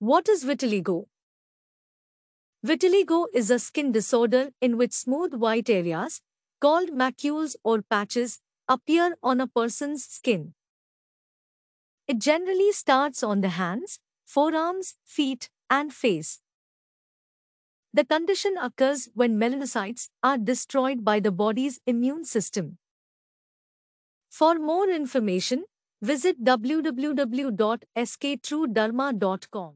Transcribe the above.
What is vitiligo? Vitiligo is a skin disorder in which smooth white areas, called macules or patches, appear on a person's skin. It generally starts on the hands, forearms, feet, and face. The condition occurs when melanocytes are destroyed by the body's immune system. For more information, visit www.sktruedarma.com.